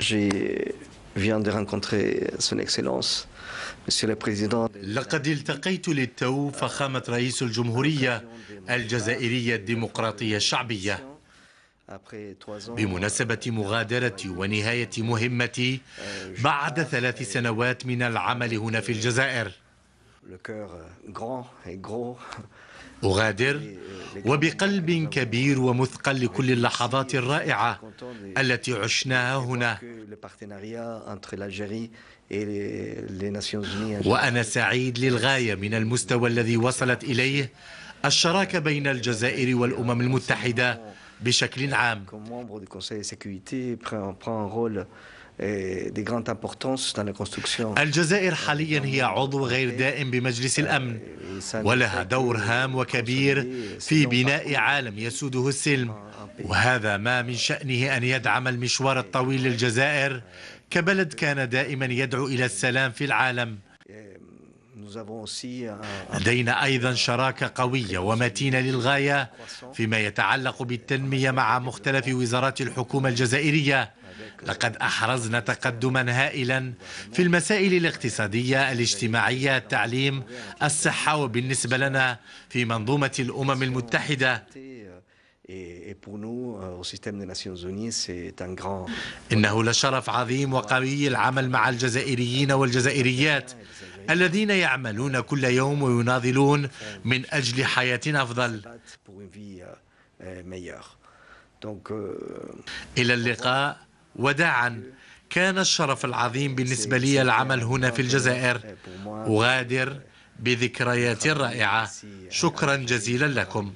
j'ai viens de rencontrer son excellence لقد التقيت للتو فخامة رئيس الجمهورية الجزائرية الديمقراطية الشعبية بمناسبة مغادرتي ونهاية مهمتي بعد ثلاث سنوات من العمل هنا في الجزائر أغادر euh, euh, وبقلب كبير ومثقل لكل اللحظات الرائعة التي عشناها هنا وأنا سعيد للغاية من المستوى الذي وصلت إليه الشراكة بين الجزائر والأمم المتحدة بشكل عام. Euh, الجزائر حاليا هي عضو غير دائم بمجلس euh, الأمن ولها دور هام وكبير في بناء عالم يسوده السلم وهذا ما من شأنه أن يدعم المشوار الطويل للجزائر كبلد كان دائما يدعو إلى السلام في العالم لدينا أيضا شراكة قوية ومتينة للغاية فيما يتعلق بالتنمية مع مختلف وزارات الحكومة الجزائرية لقد أحرزنا تقدما هائلا في المسائل الاقتصادية الاجتماعية التعليم الصحة وبالنسبة لنا في منظومة الأمم المتحدة euh, إنه لشرف عظيم وقوي العمل مع الجزائريين والجزائريات الذين يعملون كل يوم ويناضلون من أجل حياة أفضل euh, إلى اللقاء وداعا كان الشرف العظيم بالنسبة لي العمل هنا في الجزائر أغادر بذكريات رائعة شكرا جزيلا لكم